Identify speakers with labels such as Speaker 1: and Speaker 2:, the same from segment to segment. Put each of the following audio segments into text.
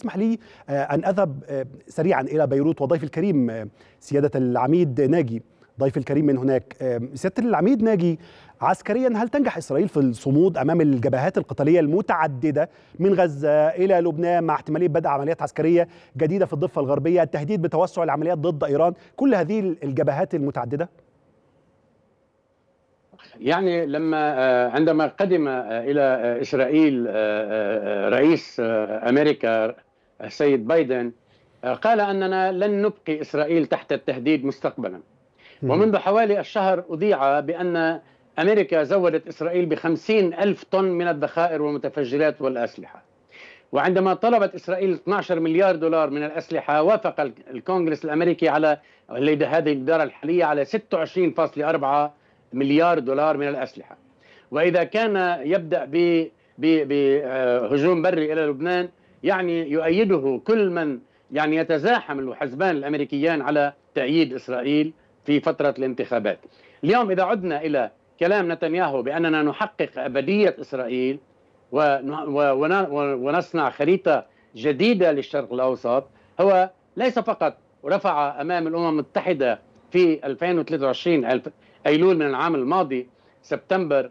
Speaker 1: اسمح لي آه، أن أذهب آه، سريعا إلى بيروت وضيف الكريم آه، سيادة العميد ناجي ضيف الكريم من هناك سيادة العميد ناجي عسكريا هل تنجح إسرائيل في الصمود أمام الجبهات القتالية المتعددة من غزة إلى لبنان مع احتمالية بدء عمليات عسكرية جديدة في الضفة الغربية التهديد بتوسع العمليات ضد إيران كل هذه الجبهات المتعددة؟
Speaker 2: يعني لما عندما قدم الى اسرائيل رئيس امريكا السيد بايدن آه، قال أننا لن نبقي إسرائيل تحت التهديد مستقبلا ومنذ حوالي الشهر أذيع بأن أمريكا زودت إسرائيل بخمسين ألف طن من الذخائر والمتفجرات والأسلحة وعندما طلبت إسرائيل 12 مليار دولار من الأسلحة وافق الكونغرس الأمريكي على هذه الإدارة الحالية على 26.4 مليار دولار من الأسلحة وإذا كان يبدأ بهجوم آه، بري إلى لبنان يعني يؤيده كل من يعني يتزاحم الحزبان الامريكيان على تأييد اسرائيل في فتره الانتخابات. اليوم اذا عدنا الى كلام نتنياهو باننا نحقق ابديه اسرائيل ونصنع خريطه جديده للشرق الاوسط هو ليس فقط رفع امام الامم المتحده في 2023 ايلول من العام الماضي سبتمبر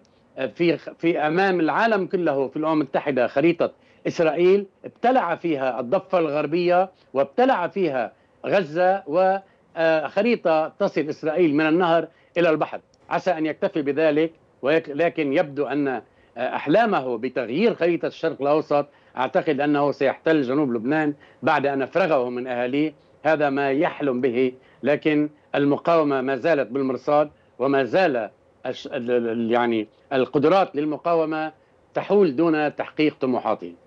Speaker 2: في في امام العالم كله في الامم المتحده خريطه اسرائيل ابتلع فيها الضفه الغربيه وابتلع فيها غزه وخريطه آه، تصل اسرائيل من النهر الى البحر عسى ان يكتفي بذلك ولكن يبدو ان آه، احلامه بتغيير خريطه الشرق الاوسط اعتقد انه سيحتل جنوب لبنان بعد ان افرغه من اهاليه هذا ما يحلم به لكن المقاومه ما زالت بالمرصاد وما زال يعني القدرات للمقاومه تحول دون تحقيق طموحاتهم